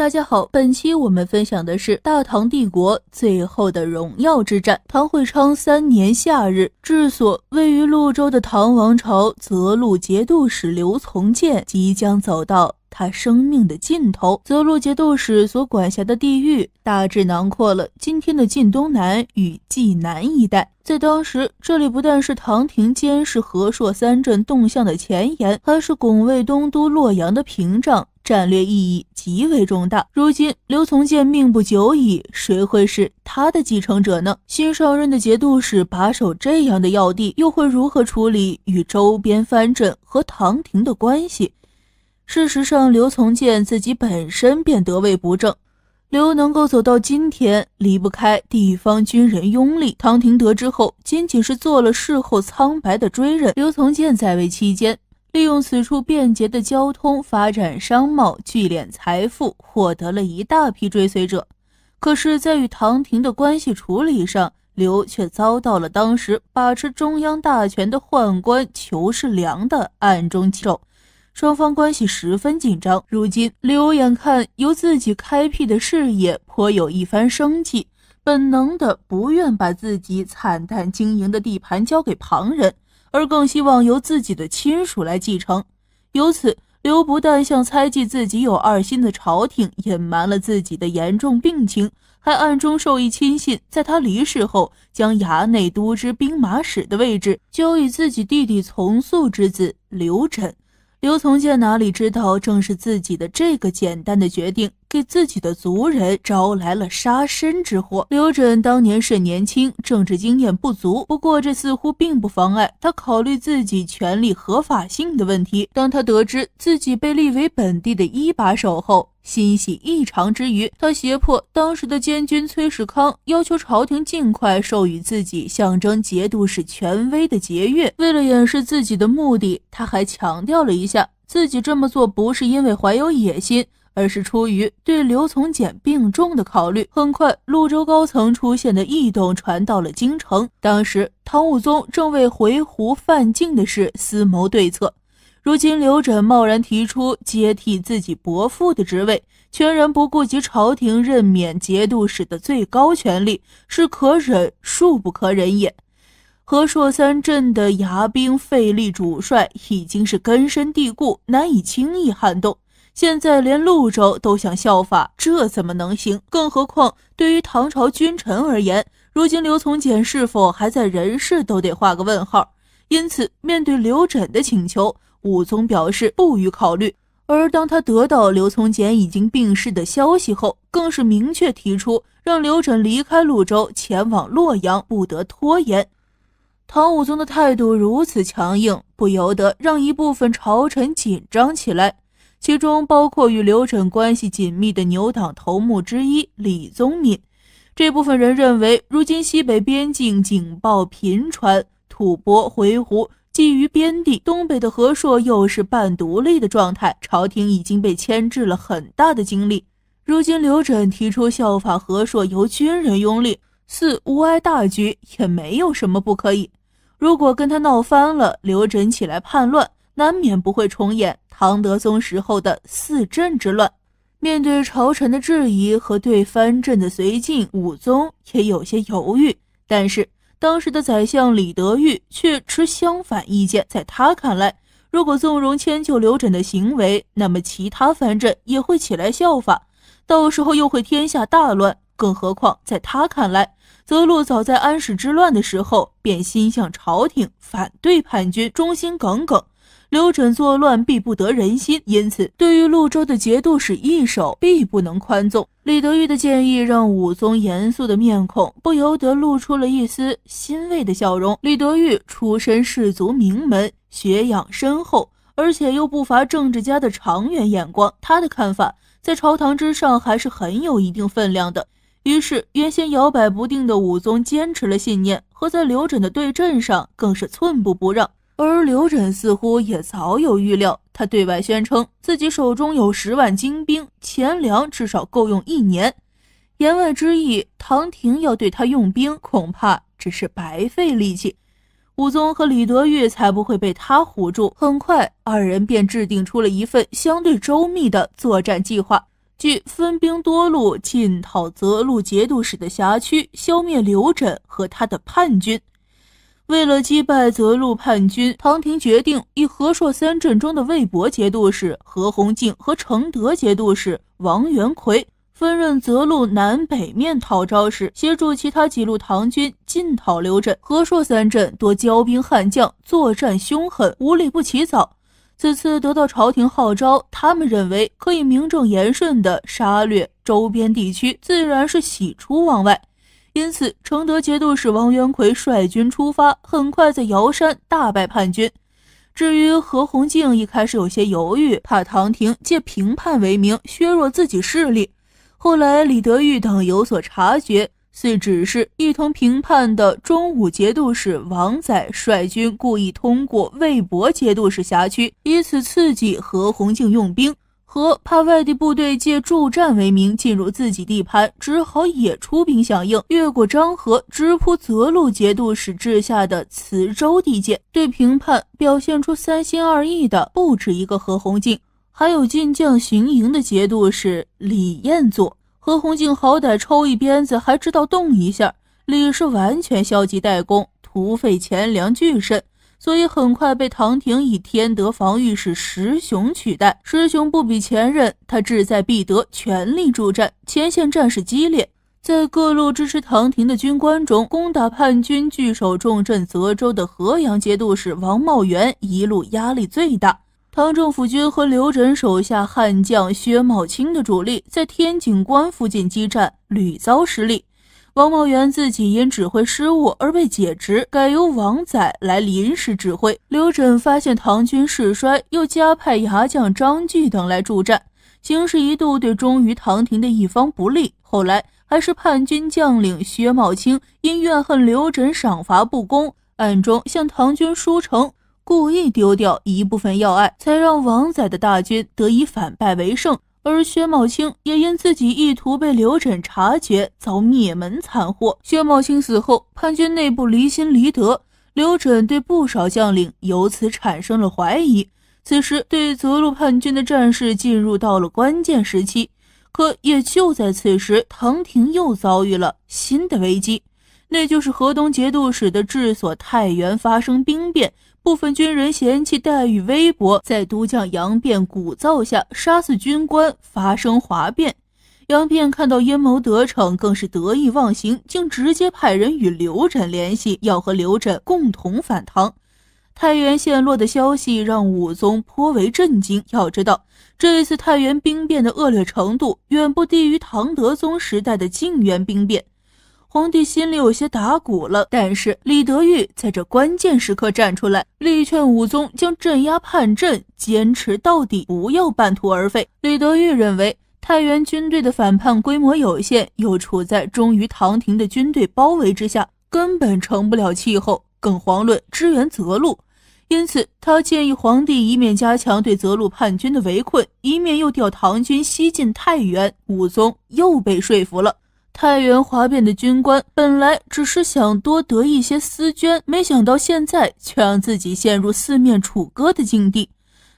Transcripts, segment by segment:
大家好，本期我们分享的是大唐帝国最后的荣耀之战。唐会昌三年夏日，治所位于潞州的唐王朝泽路节度使刘从谏即将走到。他生命的尽头，泽洛节度使所管辖的地域大致囊括了今天的晋东南与冀南一带。在当时，这里不但是唐廷监视和硕三镇动向的前沿，还是拱卫东都洛阳的屏障，战略意义极为重大。如今，刘从建命不久矣，谁会是他的继承者呢？新上任的节度使把守这样的要地，又会如何处理与周边藩镇和唐廷的关系？事实上，刘从建自己本身便得位不正，刘能够走到今天，离不开地方军人拥立。唐廷得知后，仅仅是做了事后苍白的追认。刘从建在位期间，利用此处便捷的交通发展商贸，聚敛财富，获得了一大批追随者。可是，在与唐廷的关系处理上，刘却遭到了当时把持中央大权的宦官仇士良的暗中掣肘。双方关系十分紧张。如今刘眼看由自己开辟的事业颇有一番生气，本能的不愿把自己惨淡经营的地盘交给旁人，而更希望由自己的亲属来继承。由此，刘不但向猜忌自己有二心的朝廷隐瞒了自己的严重病情，还暗中授意亲信，在他离世后将衙内都知兵马使的位置交与自己弟弟从速之子刘枕。刘从建哪里知道，正是自己的这个简单的决定。给自己的族人招来了杀身之祸。刘准当年是年轻，政治经验不足，不过这似乎并不妨碍他考虑自己权力合法性的问题。当他得知自己被立为本地的一把手后，欣喜异常之余，他胁迫当时的监军崔世康，要求朝廷尽快授予自己象征节度使权威的节钺。为了掩饰自己的目的，他还强调了一下自己这么做不是因为怀有野心。而是出于对刘从简病重的考虑。很快，潞州高层出现的异动传到了京城。当时，唐武宗正为回鹘犯境的事思谋对策。如今，刘枕贸然提出接替自己伯父的职位，全然不顾及朝廷任免节度使的最高权力，是可忍，恕不可忍也。和硕三镇的牙兵费力主帅，已经是根深蒂固，难以轻易撼动。现在连潞州都想效法，这怎么能行？更何况对于唐朝君臣而言，如今刘从简是否还在人世都得画个问号。因此，面对刘枕的请求，武宗表示不予考虑。而当他得到刘从简已经病逝的消息后，更是明确提出让刘枕离开潞州，前往洛阳，不得拖延。唐武宗的态度如此强硬，不由得让一部分朝臣紧张起来。其中包括与刘枕关系紧密的牛党头目之一李宗闵。这部分人认为，如今西北边境警报频传，吐蕃、回鹘觊觎边地，东北的和硕又是半独立的状态，朝廷已经被牵制了很大的精力。如今刘枕提出效法和硕，由军人拥立，似无碍大局，也没有什么不可以。如果跟他闹翻了，刘枕起来叛乱。难免不会重演唐德宗时候的四镇之乱。面对朝臣的质疑和对藩镇的绥靖，武宗也有些犹豫。但是当时的宰相李德裕却持相反意见。在他看来，如果纵容迁就刘枕的行为，那么其他藩镇也会起来效法，到时候又会天下大乱。更何况，在他看来，泽路早在安史之乱的时候便心向朝廷，反对叛军，忠心耿耿。刘准作乱必不得人心，因此对于潞州的节度使一手必不能宽纵。李德裕的建议让武宗严肃的面孔不由得露出了一丝欣慰的笑容。李德裕出身士族名门，学养深厚，而且又不乏政治家的长远眼光，他的看法在朝堂之上还是很有一定分量的。于是，原先摇摆不定的武宗坚持了信念，和在刘准的对阵上更是寸步不让。而刘枕似乎也早有预料，他对外宣称自己手中有十万精兵，钱粮至少够用一年。言外之意，唐廷要对他用兵，恐怕只是白费力气。武宗和李德裕才不会被他唬住。很快，二人便制定出了一份相对周密的作战计划，据分兵多路，进讨泽路节度使的辖区，消灭刘枕和他的叛军。为了击败泽路叛军，唐廷决定以河朔三镇中的魏博节度使何鸿敬和承德节度使王元奎分任泽路南北面讨招使，协助其他几路唐军进讨刘镇。河朔三镇多骄兵悍将，作战凶狠，无利不起早。此次得到朝廷号召，他们认为可以名正言顺地杀掠周边地区，自然是喜出望外。因此，承德节度使王元奎率军出发，很快在瑶山大败叛军。至于何鸿敬，一开始有些犹豫，怕唐廷借平叛为名削弱自己势力。后来李德裕等有所察觉，遂指示一同平叛的忠武节度使王载率军故意通过魏博节度使辖区，以此刺激何鸿敬用兵。何怕外地部队借助战为名进入自己地盘，只好也出兵响应，越过漳河直扑泽路节度使治下的磁州地界。对评判表现出三心二意的不止一个何弘敬，还有进将行营的节度使李彦祖。何弘敬好歹抽一鞭子还知道动一下，李氏完全消极怠工，徒费钱粮巨甚。所以很快被唐廷以天德防御使石雄取代。石雄不比前任，他志在必得，全力助战。前线战事激烈，在各路支持唐廷的军官中，攻打叛军据守重镇泽州的河阳节度使王茂元一路压力最大。唐政府军和刘稹手下悍将薛茂清的主力在天井关附近激战，屡遭失利。王茂元自己因指挥失误而被解职，改由王载来临时指挥。刘枕发现唐军势衰，又加派牙将张巨等来助战，形势一度对忠于唐廷的一方不利。后来，还是叛军将领薛茂清因怨恨刘枕赏罚不公，暗中向唐军输城，故意丢掉一部分要隘，才让王载的大军得以反败为胜。而薛茂清也因自己意图被刘枕察觉，遭灭门惨祸。薛茂清死后，叛军内部离心离德，刘枕对不少将领由此产生了怀疑。此时，对泽路叛军的战事进入到了关键时期。可也就在此时，唐廷又遭遇了新的危机，那就是河东节度使的治所太原发生兵变。部分军人嫌弃待遇微薄，在都将杨变鼓噪下杀死军官，发生哗变。杨变看到阴谋得逞，更是得意忘形，竟直接派人与刘展联系，要和刘展共同反唐。太原陷落的消息让武宗颇为震惊。要知道，这次太原兵变的恶劣程度，远不低于唐德宗时代的靖原兵变。皇帝心里有些打鼓了，但是李德裕在这关键时刻站出来，力劝武宗将镇压叛镇坚持到底，不要半途而废。李德裕认为太原军队的反叛规模有限，又处在忠于唐廷的军队包围之下，根本成不了气候，更遑论支援泽路。因此，他建议皇帝一面加强对泽路叛军的围困，一面又调唐军西进太原。武宗又被说服了。太原哗变的军官本来只是想多得一些私绢，没想到现在却让自己陷入四面楚歌的境地。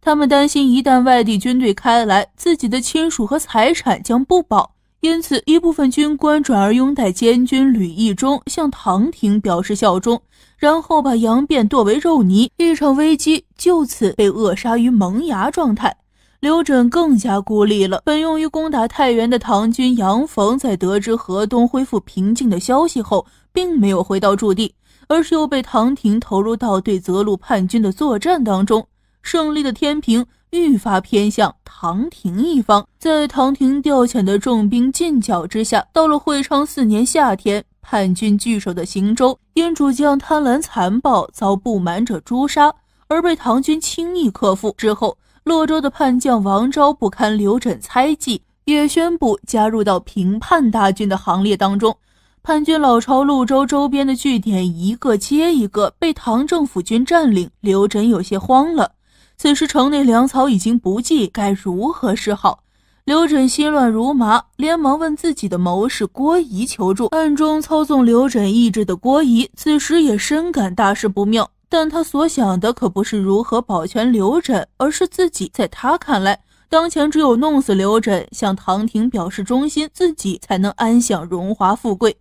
他们担心一旦外地军队开来，自己的亲属和财产将不保，因此一部分军官转而拥戴监军吕义忠，向唐廷表示效忠，然后把杨变剁为肉泥，一场危机就此被扼杀于萌芽状态。刘准更加孤立了。本用于攻打太原的唐军杨逢，在得知河东恢复平静的消息后，并没有回到驻地，而是又被唐廷投入到对泽路叛军的作战当中。胜利的天平愈发偏向唐廷一方。在唐廷调遣的重兵进剿之下，到了会昌四年夏天，叛军据守的行州因主将贪婪残暴，遭不满者诛杀，而被唐军轻易克复之后。洛州的叛将王昭不堪刘枕猜忌，也宣布加入到平叛大军的行列当中。叛军老巢潞州周边的据点一个接一个被唐政府军占领，刘枕有些慌了。此时城内粮草已经不济，该如何是好？刘枕心乱如麻，连忙问自己的谋士郭仪求助。暗中操纵刘枕意志的郭仪，此时也深感大事不妙。但他所想的可不是如何保全刘枕，而是自己。在他看来，当前只有弄死刘枕，向唐廷表示忠心，自己才能安享荣华富贵。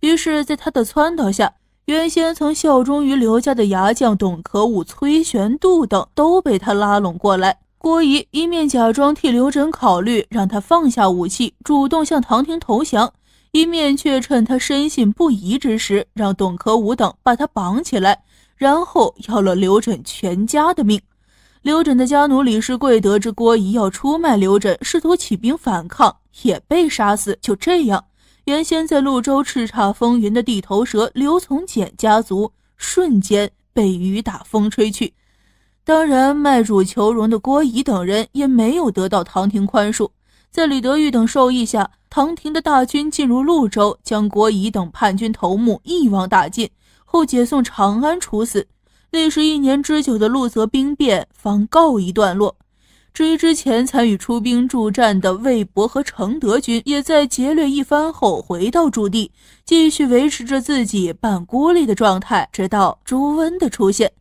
于是，在他的撺掇下，原先曾效忠于刘家的牙将董可武、崔玄度等都被他拉拢过来。郭仪一面假装替刘枕考虑，让他放下武器，主动向唐廷投降；一面却趁他深信不疑之时，让董可武等把他绑起来。然后要了刘枕全家的命。刘枕的家奴李世贵得知郭仪要出卖刘枕，试图起兵反抗，也被杀死。就这样，原先在潞州叱咤风云的地头蛇刘从简家族，瞬间被雨打风吹去。当然，卖主求荣的郭仪等人也没有得到唐廷宽恕。在李德裕等授意下，唐廷的大军进入潞州，将郭仪等叛军头目一网打尽。后解送长安处死。历时一年之久的陆泽兵变方告一段落。至于之前参与出兵助战的魏博和承德军，也在劫掠一番后回到驻地，继续维持着自己半孤立的状态。直到朱温的出现，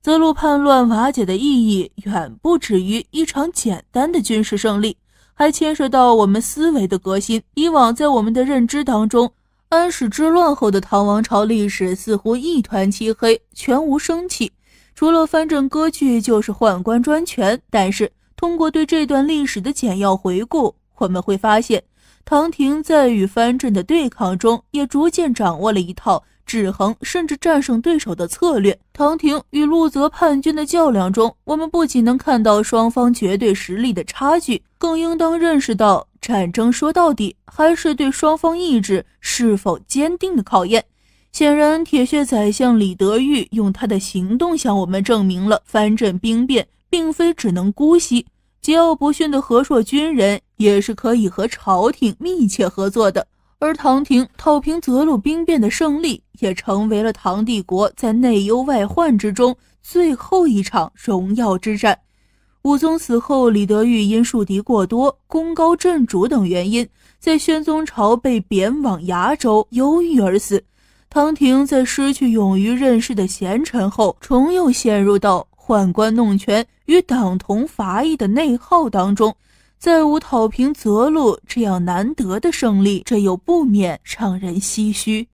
泽路叛乱瓦解的意义远不止于一场简单的军事胜利，还牵涉到我们思维的革新。以往在我们的认知当中。安史之乱后的唐王朝历史似乎一团漆黑，全无生气，除了藩镇割据，就是宦官专权。但是，通过对这段历史的简要回顾，我们会发现，唐廷在与藩镇的对抗中，也逐渐掌握了一套。制衡甚至战胜对手的策略。唐廷与陆泽叛军的较量中，我们不仅能看到双方绝对实力的差距，更应当认识到，战争说到底还是对双方意志是否坚定的考验。显然，铁血宰相李德裕用他的行动向我们证明了，藩镇兵变并非只能姑息，桀骜不驯的和硕军人也是可以和朝廷密切合作的。而唐廷讨平泽路兵变的胜利，也成为了唐帝国在内忧外患之中最后一场荣耀之战。武宗死后，李德裕因树敌过多、功高震主等原因，在宣宗朝被贬往崖州，忧郁而死。唐廷在失去勇于任事的贤臣后，重又陷入到宦官弄权与党同伐异的内耗当中。再无讨平择路这样难得的胜利，这又不免让人唏嘘。